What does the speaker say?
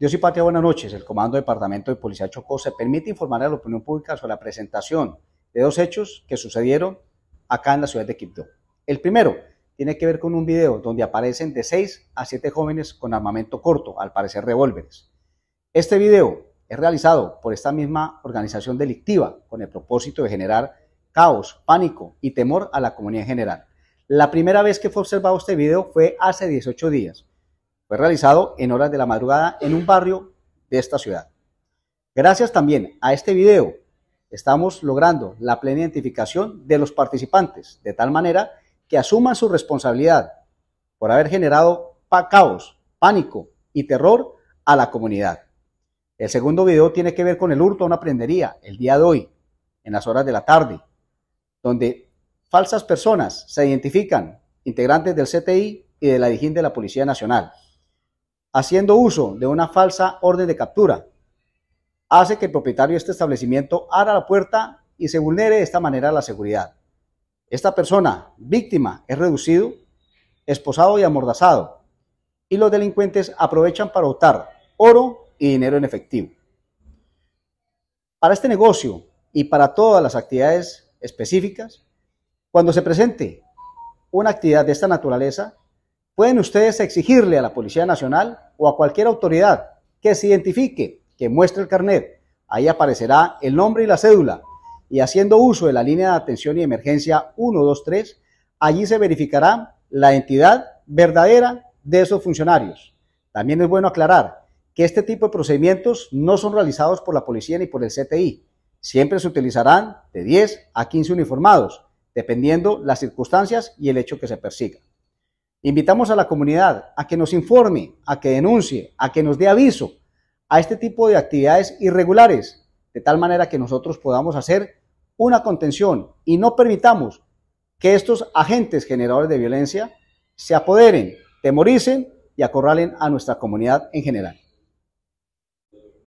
Dios y Patria, buenas noches. El Comando Departamento de Policía Chocó se permite informar a la opinión pública sobre la presentación de dos hechos que sucedieron acá en la ciudad de Quibdó. El primero tiene que ver con un video donde aparecen de 6 a siete jóvenes con armamento corto, al parecer revólveres. Este video es realizado por esta misma organización delictiva con el propósito de generar caos, pánico y temor a la comunidad en general. La primera vez que fue observado este video fue hace 18 días, fue realizado en horas de la madrugada en un barrio de esta ciudad. Gracias también a este video estamos logrando la plena identificación de los participantes, de tal manera que asuman su responsabilidad por haber generado caos, pánico y terror a la comunidad. El segundo video tiene que ver con el hurto a una prendería el día de hoy, en las horas de la tarde, donde falsas personas se identifican, integrantes del CTI y de la DIJÍN de la Policía Nacional, haciendo uso de una falsa orden de captura, hace que el propietario de este establecimiento abra la puerta y se vulnere de esta manera la seguridad. Esta persona, víctima, es reducido, esposado y amordazado, y los delincuentes aprovechan para optar oro y dinero en efectivo. Para este negocio y para todas las actividades específicas, cuando se presente una actividad de esta naturaleza, Pueden ustedes exigirle a la Policía Nacional o a cualquier autoridad que se identifique, que muestre el carnet. Ahí aparecerá el nombre y la cédula. Y haciendo uso de la línea de atención y emergencia 123, allí se verificará la entidad verdadera de esos funcionarios. También es bueno aclarar que este tipo de procedimientos no son realizados por la policía ni por el CTI. Siempre se utilizarán de 10 a 15 uniformados, dependiendo las circunstancias y el hecho que se persiga. Invitamos a la comunidad a que nos informe, a que denuncie, a que nos dé aviso a este tipo de actividades irregulares, de tal manera que nosotros podamos hacer una contención y no permitamos que estos agentes generadores de violencia se apoderen, temoricen y acorralen a nuestra comunidad en general.